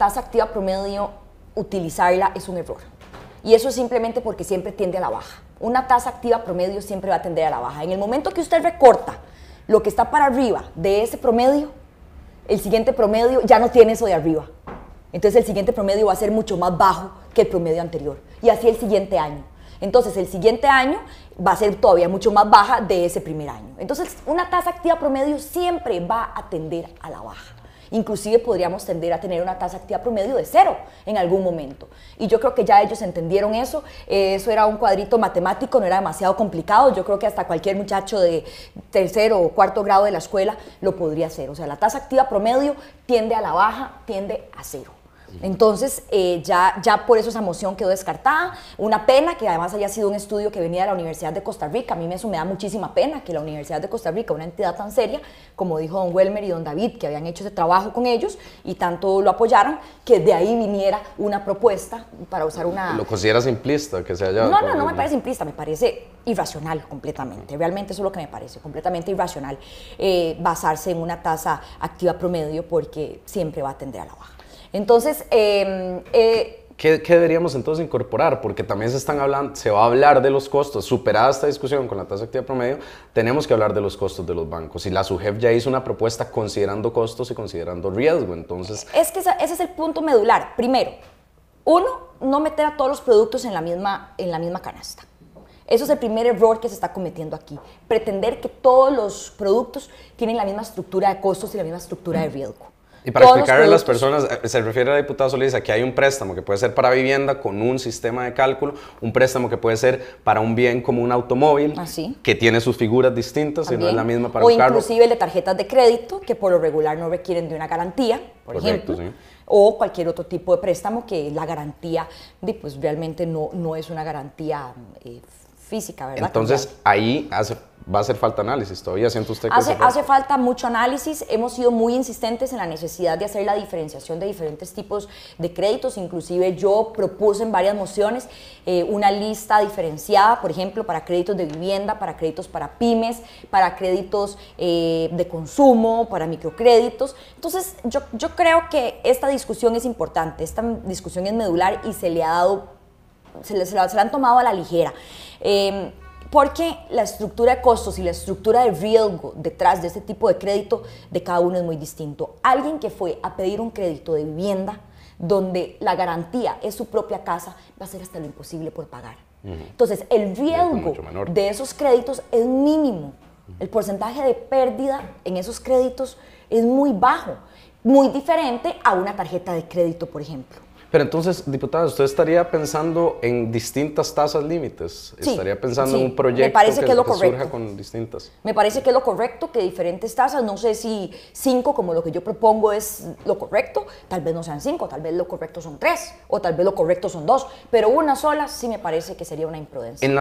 tasa activa promedio, utilizarla es un error. Y eso es simplemente porque siempre tiende a la baja. Una tasa activa promedio siempre va a tender a la baja. En el momento que usted recorta lo que está para arriba de ese promedio, el siguiente promedio ya no tiene eso de arriba. Entonces el siguiente promedio va a ser mucho más bajo que el promedio anterior. Y así el siguiente año. Entonces el siguiente año va a ser todavía mucho más baja de ese primer año. Entonces una tasa activa promedio siempre va a tender a la baja. Inclusive podríamos tender a tener una tasa activa promedio de cero en algún momento. Y yo creo que ya ellos entendieron eso. eso era un cuadrito matemático, no era demasiado complicado. Yo creo que hasta cualquier muchacho de tercero o cuarto grado de la escuela lo podría hacer. O sea, la tasa activa promedio tiende a la baja, tiende a cero. Entonces, eh, ya, ya por eso esa moción quedó descartada. Una pena que además haya sido un estudio que venía de la Universidad de Costa Rica. A mí eso me da muchísima pena que la Universidad de Costa Rica, una entidad tan seria, como dijo don Welmer y don David, que habían hecho ese trabajo con ellos y tanto lo apoyaron, que de ahí viniera una propuesta para usar una... ¿Lo considera simplista que se ya No, no, no me parece simplista, me parece irracional completamente. Realmente eso es lo que me parece, completamente irracional eh, basarse en una tasa activa promedio porque siempre va a tender a la baja. Entonces, em, eh, ¿Qué, deberíamos entonces incorporar? Porque también se, están hablando, se va a hablar de los costos. Superada esta discusión con la tasa activa promedio, tenemos que hablar de los costos de los bancos. Y la SUGEF ya hizo una propuesta considerando costos y considerando riesgo. Entonces. Es que ese es el punto medular. Primero, uno, no meter a todos los productos en la misma, en la misma canasta. Eso es el primer error que se está cometiendo aquí. Pretender que todos los productos tienen la misma estructura de costos y la misma estructura de riesgo. Y para explicarle a las personas, eh, se refiere a la diputada Solís que hay un préstamo que puede ser para vivienda con un sistema de cálculo, un préstamo que puede ser para un bien como un automóvil, ah, que tiene sus figuras distintas y no es la misma para un O inclusive el de tarjetas de crédito, que por lo regular no requieren de una garantía, por ejemplo. O cualquier otro tipo de préstamo que la garantía, pues realmente no, no es una garantía eh, física, ¿verdad? Entonces, ahí hace va a hacer falta análisis. Todavía siento usted que hace, falta? hace falta mucho análisis. Hemos sido muy insistentes en la necesidad de hacer la diferenciación de diferentes tipos de créditos. Inclusive yo propuse en varias mociones eh, una lista diferenciada, por ejemplo, para créditos de vivienda, para créditos para pymes, para créditos eh, de consumo, para microcréditos. Entonces yo, yo creo que esta discusión es importante, esta discusión es medular y se le ha dado, se le, se, han tomado a la ligera. Em, porque la estructura de costos y la estructura de riesgo detrás de este tipo de crédito de cada uno es muy distinto. Alguien que fue a pedir un crédito de vivienda donde la garantía es su propia casa va a ser hasta lo imposible por pagar. Entonces, el riesgo de esos créditos es mínimo. El porcentaje de pérdida en esos créditos es muy bajo, muy diferente a una tarjeta de crédito, por ejemplo. Pero entonces, diputada, usted estaría pensando en distintas tasas límites, estaría pensando en un proyecto que, lo surja con distintas. Me parece que es lo correcto, que diferentes tasas, no sé si cinco, como lo que yo propongo, es lo correcto, tal vez no sean cinco, tal vez lo correcto son tres, o tal vez lo correcto son dos, pero una sola sí me parece que sería una imprudencia.